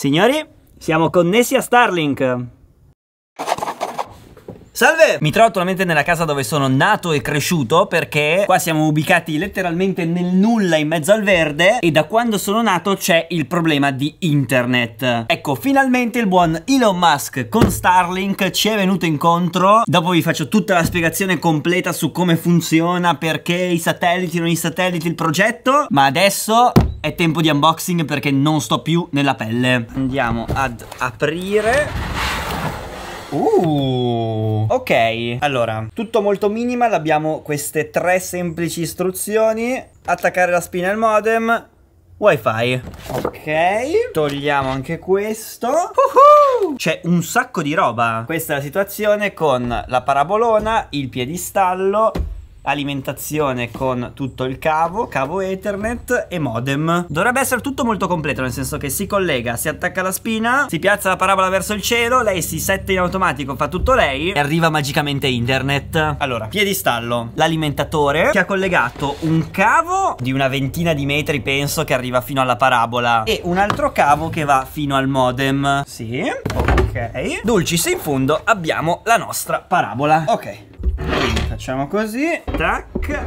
Signori, siamo connessi a Starlink. Salve! Mi trovo attualmente nella casa dove sono nato e cresciuto perché qua siamo ubicati letteralmente nel nulla in mezzo al verde e da quando sono nato c'è il problema di internet. Ecco, finalmente il buon Elon Musk con Starlink ci è venuto incontro. Dopo vi faccio tutta la spiegazione completa su come funziona, perché i satelliti, non i satelliti, il progetto. Ma adesso è tempo di unboxing perché non sto più nella pelle Andiamo ad aprire Uh, ok, allora, tutto molto minimal, abbiamo queste tre semplici istruzioni. Attaccare la spina al modem, wifi. Ok, togliamo anche questo. Uh -huh. C'è un sacco di roba. Questa è la situazione con la parabolona, il piedistallo alimentazione con tutto il cavo, cavo Ethernet e modem. Dovrebbe essere tutto molto completo, nel senso che si collega, si attacca la spina, si piazza la parabola verso il cielo, lei si sette in automatico, fa tutto lei e arriva magicamente internet. Allora, piedistallo, l'alimentatore che ha collegato un cavo di una ventina di metri, penso, che arriva fino alla parabola e un altro cavo che va fino al modem. Sì, ok. Dulcis in fondo abbiamo la nostra parabola. Ok. quindi Facciamo così, tac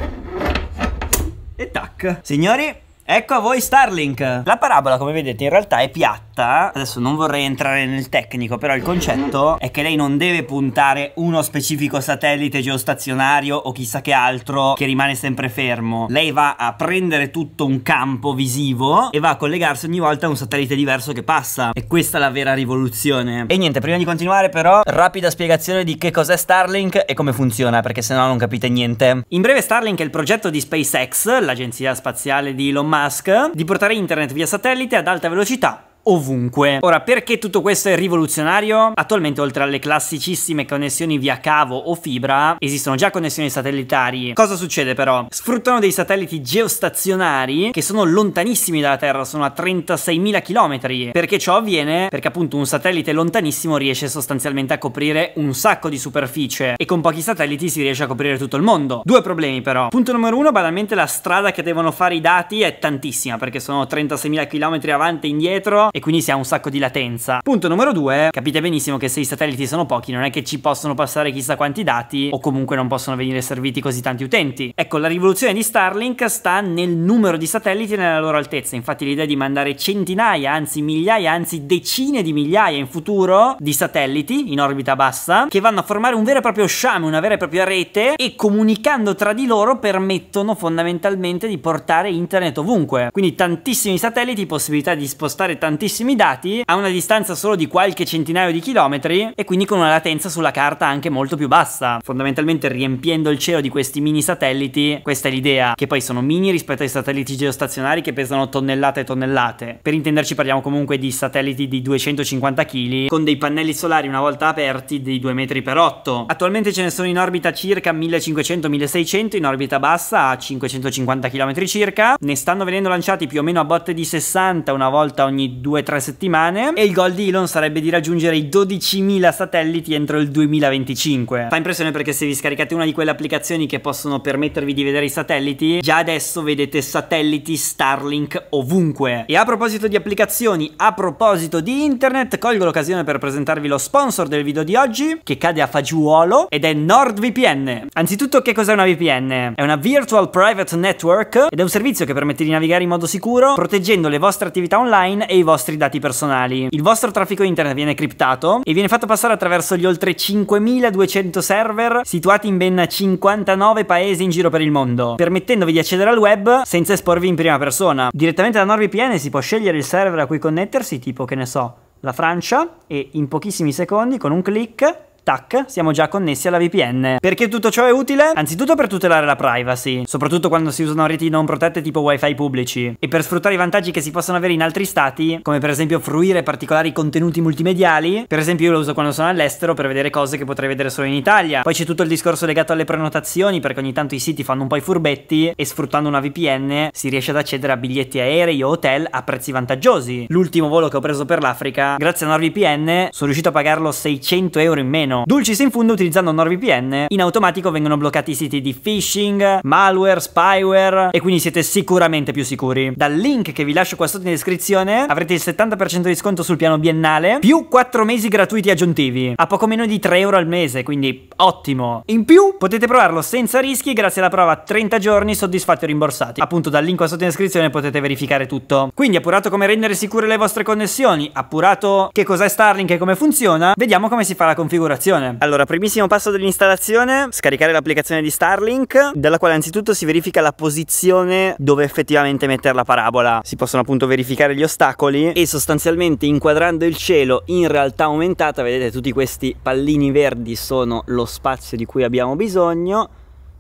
e tac. Signori, ecco a voi Starlink. La parabola, come vedete, in realtà è piatta tratta, adesso non vorrei entrare nel tecnico, però il concetto è che lei non deve puntare uno specifico satellite geostazionario o chissà che altro che rimane sempre fermo. Lei va a prendere tutto un campo visivo e va a collegarsi ogni volta a un satellite diverso che passa. E questa è la vera rivoluzione. E niente, prima di continuare però, rapida spiegazione di che cos'è Starlink e come funziona, perché sennò non capite niente. In breve Starlink è il progetto di SpaceX, l'agenzia spaziale di Elon Musk, di portare internet via satellite ad alta velocità ovunque. Ora, perché tutto questo è rivoluzionario? Attualmente, oltre alle classicissime connessioni via cavo o fibra, esistono già connessioni satellitari. Cosa succede però? Sfruttano dei satelliti geostazionari che sono lontanissimi dalla Terra, sono a 36.000 km. Perché ciò avviene? Perché appunto un satellite lontanissimo riesce sostanzialmente a coprire un sacco di superficie e con pochi satelliti si riesce a coprire tutto il mondo. Due problemi però. Punto numero uno, banalmente la strada che devono fare i dati è tantissima perché sono 36.000 km avanti e indietro e quindi si ha un sacco di latenza. Punto numero due, capite benissimo che se i satelliti sono pochi non è che ci possono passare chissà quanti dati o comunque non possono venire serviti così tanti utenti. Ecco, la rivoluzione di Starlink sta nel numero di satelliti e nella loro altezza, infatti l'idea di mandare centinaia, anzi migliaia, anzi decine di migliaia in futuro di satelliti in orbita bassa che vanno a formare un vero e proprio sciame, una vera e propria rete e comunicando tra di loro permettono fondamentalmente di portare internet ovunque. Quindi tantissimi satelliti, possibilità di spostare tanti tantissimi dati a una distanza solo di qualche centinaio di chilometri e quindi con una latenza sulla carta anche molto più bassa. Fondamentalmente riempiendo il cielo di questi mini satelliti, questa è l'idea, che poi sono mini rispetto ai satelliti geostazionari che pesano tonnellate e tonnellate. Per intenderci parliamo comunque di satelliti di 250 kg con dei pannelli solari una volta aperti di 2 metri per 8. Attualmente ce ne sono in orbita circa 1500-1600, in orbita bassa a 550 km circa. Ne stanno venendo lanciati più o meno a botte di 60 una volta ogni 2 2-3 settimane e il goal di Elon sarebbe di raggiungere i 12.000 satelliti entro il 2025. Fa impressione perché se vi scaricate una di quelle applicazioni che possono permettervi di vedere i satelliti, già adesso vedete satelliti Starlink ovunque. E a proposito di applicazioni, a proposito di internet, colgo l'occasione per presentarvi lo sponsor del video di oggi che cade a fagiolo ed è NordVPN. Anzitutto che cos'è una VPN? È una Virtual Private Network ed è un servizio che permette di navigare in modo sicuro proteggendo le vostre attività online e i vostri vostri dati personali. Il vostro traffico internet viene criptato e viene fatto passare attraverso gli oltre 5200 server situati in ben 59 paesi in giro per il mondo, permettendovi di accedere al web senza esporvi in prima persona. Direttamente da NordVPN si può scegliere il server a cui connettersi, tipo che ne so, la Francia e in pochissimi secondi con un clic tac, siamo già connessi alla VPN. Perché tutto ciò è utile? Anzitutto per tutelare la privacy, soprattutto quando si usano reti non protette tipo wifi pubblici, e per sfruttare i vantaggi che si possono avere in altri stati, come per esempio fruire particolari contenuti multimediali, per esempio io lo uso quando sono all'estero per vedere cose che potrei vedere solo in Italia. Poi c'è tutto il discorso legato alle prenotazioni, perché ogni tanto i siti fanno un po' i furbetti e sfruttando una VPN si riesce ad accedere a biglietti aerei o hotel a prezzi vantaggiosi. L'ultimo volo che ho preso per l'Africa, grazie a NordVPN, sono riuscito a pagarlo 600 euro in meno meno. Dulcis in fondo utilizzando NordVPN in automatico vengono bloccati i siti di phishing, malware, spyware e quindi siete sicuramente più sicuri. Dal link che vi lascio qua sotto in descrizione avrete il 70% di sconto sul piano biennale più 4 mesi gratuiti aggiuntivi a poco meno di 3 euro al mese quindi ottimo. In più potete provarlo senza rischi grazie alla prova 30 giorni soddisfatti o rimborsati. Appunto dal link qua sotto in descrizione potete verificare tutto. Quindi appurato come rendere sicure le vostre connessioni, appurato che cos'è Starlink e come funziona, vediamo come si fa la configurazione dell'installazione? Allora, primissimo passo dell'installazione, scaricare l'applicazione di Starlink, dalla quale anzitutto si verifica la posizione dove effettivamente mettere la parabola. Si possono appunto verificare gli ostacoli e sostanzialmente inquadrando il cielo in realtà aumentata, vedete tutti questi pallini verdi sono lo spazio di cui abbiamo bisogno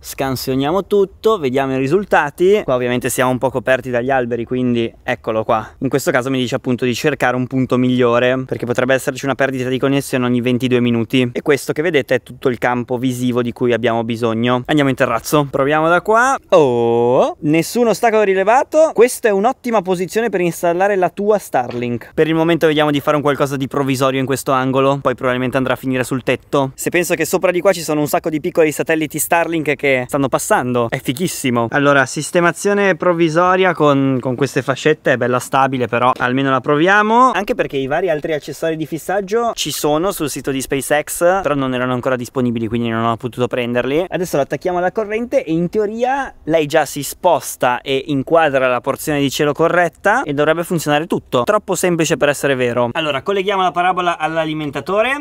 scansioniamo tutto, vediamo i risultati. Qua ovviamente siamo un po' coperti dagli alberi, quindi eccolo qua. In questo caso mi dice appunto di cercare un punto migliore, perché potrebbe esserci una perdita di connessione ogni 22 minuti. E questo che vedete è tutto il campo visivo di cui abbiamo bisogno. Andiamo in terrazzo. Proviamo da qua. Oh, nessun ostacolo rilevato. Questa è un'ottima posizione per installare la tua Starlink. Per il momento vediamo di fare un qualcosa di provvisorio in questo angolo, poi probabilmente andrà a finire sul tetto. Se penso che sopra di qua ci sono un sacco di piccoli satelliti Starlink che stanno passando è fighissimo allora sistemazione provvisoria con, con queste fascette è bella stabile però almeno la proviamo anche perché i vari altri accessori di fissaggio ci sono sul sito di SpaceX però non erano ancora disponibili quindi non ho potuto prenderli adesso lo attacchiamo alla corrente e in teoria lei già si sposta e inquadra la porzione di cielo corretta e dovrebbe funzionare tutto troppo semplice per essere vero allora colleghiamo la parabola all'alimentatore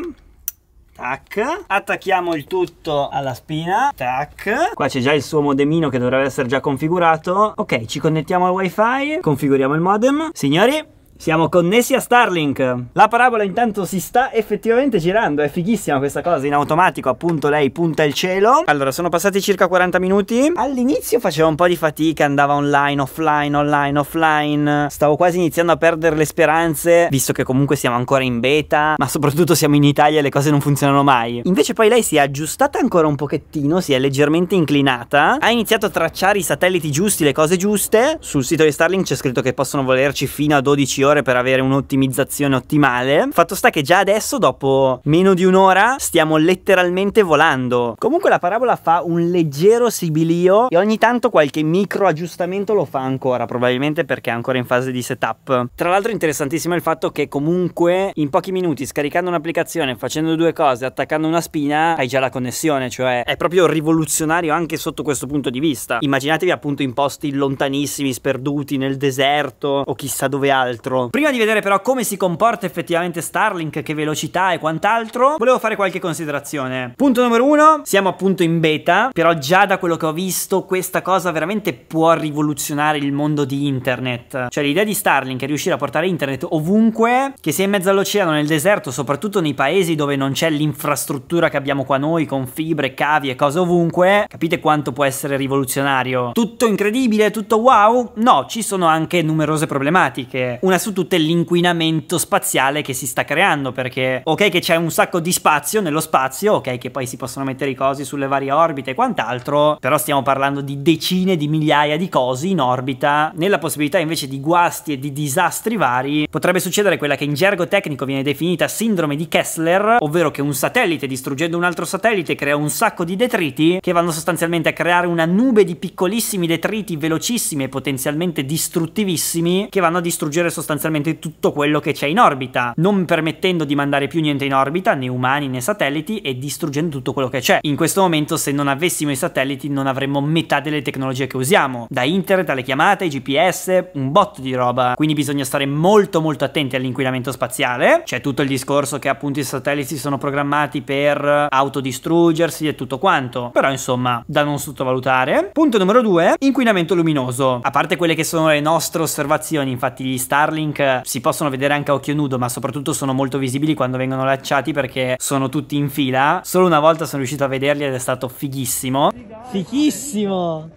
tac attacchiamo il tutto alla spina tac qua c'è già il suo modemino che dovrebbe essere già configurato ok ci connettiamo al wifi configuriamo il modem signori siamo connessi a Starlink. La parabola intanto si sta effettivamente girando, è fighissima questa cosa, in automatico appunto lei punta il cielo. Allora, sono passati circa 40 minuti. All'inizio facevo un po' di fatica, andava online, offline, online, offline. Stavo quasi iniziando a perdere le speranze, visto che comunque siamo ancora in beta, ma soprattutto siamo in Italia e le cose non funzionano mai. Invece poi lei si è aggiustata ancora un pochettino, si è leggermente inclinata, ha iniziato a tracciare i satelliti giusti, le cose giuste. Sul sito di Starlink c'è scritto che possono volerci fino a 12 ore migliore per avere un'ottimizzazione ottimale. Fatto sta che già adesso, dopo meno di un'ora, stiamo letteralmente volando. Comunque la parabola fa un leggero sibilio e ogni tanto qualche micro aggiustamento lo fa ancora, probabilmente perché è ancora in fase di setup. Tra l'altro interessantissimo è il fatto che comunque in pochi minuti, scaricando un'applicazione, facendo due cose, attaccando una spina, hai già la connessione, cioè è proprio rivoluzionario anche sotto questo punto di vista. Immaginatevi appunto in posti lontanissimi, sperduti, nel deserto o chissà dove altro Prima di vedere però come si comporta effettivamente Starlink, che velocità e quant'altro, volevo fare qualche considerazione. Punto numero uno, siamo appunto in beta, però già da quello che ho visto questa cosa veramente può rivoluzionare il mondo di internet. Cioè l'idea di Starlink è riuscire a portare internet ovunque, che sia in mezzo all'oceano, nel deserto, soprattutto nei paesi dove non c'è l'infrastruttura che abbiamo qua noi, con fibre, cavi e cose ovunque, capite quanto può essere rivoluzionario. Tutto incredibile, tutto wow? No, ci sono anche numerose problematiche. Una su tutto l'inquinamento spaziale che si sta creando, perché ok che c'è un sacco di spazio nello spazio, ok che poi si possono mettere i cosi sulle varie orbite e quant'altro, però stiamo parlando di decine di migliaia di cosi in orbita, nella possibilità invece di guasti e di disastri vari, potrebbe succedere quella che in gergo tecnico viene definita sindrome di Kessler, ovvero che un satellite distruggendo un altro satellite crea un sacco di detriti che vanno sostanzialmente a creare una nube di piccolissimi detriti velocissimi e potenzialmente distruttivissimi che vanno a distruggere sostanzialmente sostanzialmente tutto quello che c'è in orbita, non permettendo di mandare più niente in orbita, né umani né satelliti, e distruggendo tutto quello che c'è. In questo momento, se non avessimo i satelliti, non avremmo metà delle tecnologie che usiamo, da internet alle chiamate, GPS, un botto di roba. Quindi bisogna stare molto molto attenti all'inquinamento spaziale. C'è tutto il discorso che appunto i satelliti sono programmati per autodistruggersi e tutto quanto. Però insomma, da non sottovalutare. Punto numero due, inquinamento luminoso. A parte quelle che sono le nostre osservazioni, infatti gli Starling Starlink si possono vedere anche a occhio nudo, ma soprattutto sono molto visibili quando vengono lacciati perché sono tutti in fila. Solo una volta sono riuscito a vederli ed è stato fighissimo. Fighissimo!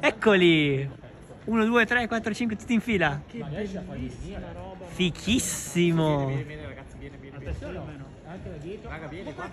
Eccoli! 1, 2, 3, 4, 5, tutti in fila. Che Fichissimo.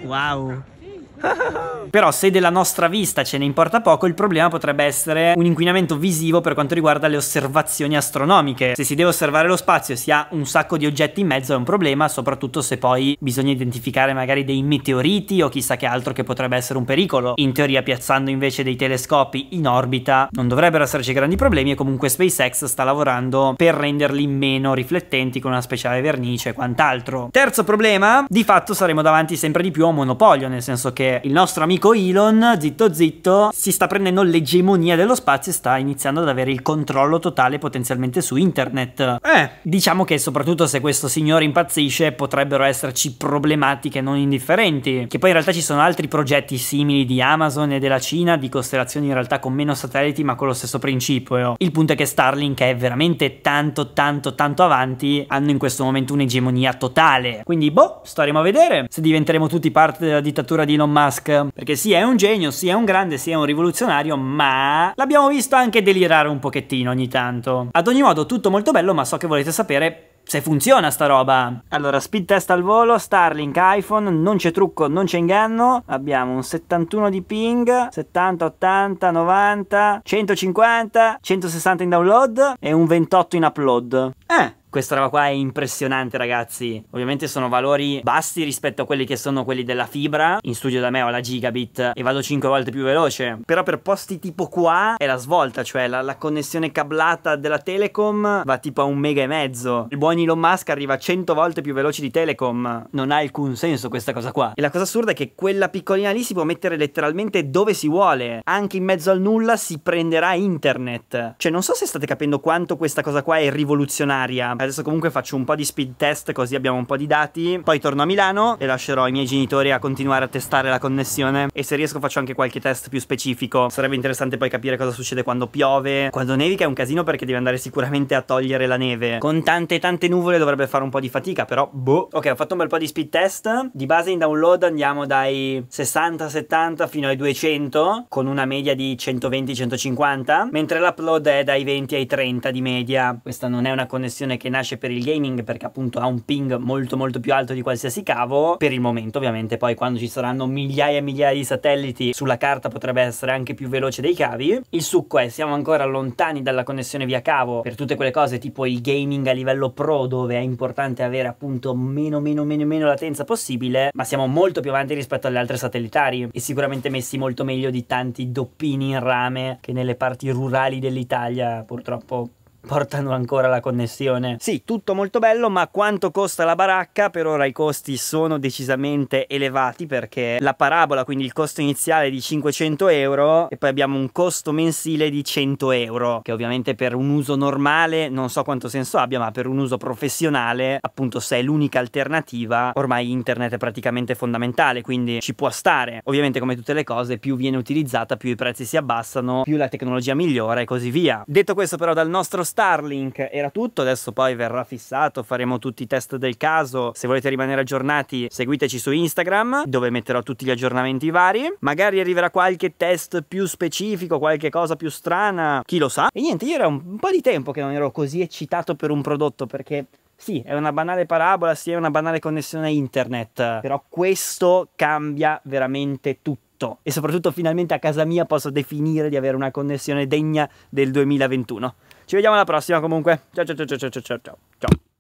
Wow. Però se della nostra vista ce ne importa poco, il problema potrebbe essere un inquinamento visivo per quanto riguarda le osservazioni astronomiche. Se si deve osservare lo spazio e si ha un sacco di oggetti in mezzo è un problema, soprattutto se poi bisogna identificare magari dei meteoriti o chissà che altro che potrebbe essere un pericolo. In teoria piazzando invece dei telescopi in orbita non dovrebbero esserci grandi problemi e comunque SpaceX sta lavorando per renderli meno riflettenti con una speciale vernice e quant'altro. Terzo problema, di fatto saremo davanti sempre di più a un monopolio, nel senso senso che il nostro amico Elon, zitto zitto, si sta prendendo l'egemonia dello spazio e sta iniziando ad avere il controllo totale potenzialmente su internet. Eh, diciamo che soprattutto se questo signore impazzisce potrebbero esserci problematiche non indifferenti, che poi in realtà ci sono altri progetti simili di Amazon e della Cina, di costellazioni in realtà con meno satelliti ma con lo stesso principio. Il punto è che Starlink è veramente tanto tanto tanto avanti, hanno in questo momento un'egemonia totale. Quindi boh, staremo a vedere se diventeremo tutti parte della dittatura candidatura di Elon Musk, perché sì è un genio, sì è un grande, sì è un rivoluzionario, ma l'abbiamo visto anche delirare un pochettino ogni tanto. Ad ogni modo tutto molto bello, ma so che volete sapere se funziona sta roba. Allora, speed test al volo, Starlink, iPhone, non c'è trucco, non c'è inganno. Abbiamo un 71 di ping, 70, 80, 90, 150, 160 in download e un 28 in upload. Eh, questa roba qua è impressionante ragazzi Ovviamente sono valori bassi rispetto a quelli che sono quelli della fibra In studio da me ho la gigabit e vado 5 volte più veloce Però per posti tipo qua è la svolta Cioè la, la connessione cablata della Telecom va tipo a un mega e mezzo Il buon Elon Musk arriva 100 volte più veloce di Telecom Non ha alcun senso questa cosa qua E la cosa assurda è che quella piccolina lì si può mettere letteralmente dove si vuole Anche in mezzo al nulla si prenderà internet Cioè non so se state capendo quanto questa cosa qua è rivoluzionaria Adesso comunque faccio un po' di speed test così abbiamo un po' di dati. Poi torno a Milano e lascerò i miei genitori a continuare a testare la connessione e se riesco faccio anche qualche test più specifico. Sarebbe interessante poi capire cosa succede quando piove. Quando nevica è un casino perché devi andare sicuramente a togliere la neve. Con tante tante nuvole dovrebbe fare un po' di fatica però boh. Ok ho fatto un bel po' di speed test. Di base in download andiamo dai 60-70 fino ai 200 con una media di 120-150 mentre l'upload è dai 20 ai 30 di media. Questa non è una connessione che nasce per il gaming perché appunto ha un ping molto molto più alto di qualsiasi cavo per il momento ovviamente poi quando ci saranno migliaia e migliaia di satelliti sulla carta potrebbe essere anche più veloce dei cavi il succo è siamo ancora lontani dalla connessione via cavo per tutte quelle cose tipo il gaming a livello pro dove è importante avere appunto meno meno meno meno latenza possibile ma siamo molto più avanti rispetto alle altre satellitari e sicuramente messi molto meglio di tanti doppini in rame che nelle parti rurali dell'Italia purtroppo portano ancora la connessione. Sì, tutto molto bello, ma quanto costa la baracca? Per ora i costi sono decisamente elevati perché la parabola, quindi il costo iniziale è di 500 euro e poi abbiamo un costo mensile di 100 euro, che ovviamente per un uso normale non so quanto senso abbia, ma per un uso professionale, appunto, se è l'unica alternativa, ormai internet è praticamente fondamentale, quindi ci può stare. Ovviamente come tutte le cose, più viene utilizzata, più i prezzi si abbassano, più la tecnologia migliora e così via. Detto questo però dal nostro Starlink era tutto, adesso poi verrà fissato, faremo tutti i test del caso. Se volete rimanere aggiornati, seguiteci su Instagram, dove metterò tutti gli aggiornamenti vari. Magari arriverà qualche test più specifico, qualche cosa più strana, chi lo sa. E niente, io era un po' di tempo che non ero così eccitato per un prodotto perché sì, è una banale parabola, sì, è una banale connessione a internet, però questo cambia veramente tutto. E soprattutto finalmente a casa mia posso definire di avere una connessione degna del 2021. Ci vediamo alla prossima comunque. Ciao ciao ciao ciao ciao ciao ciao.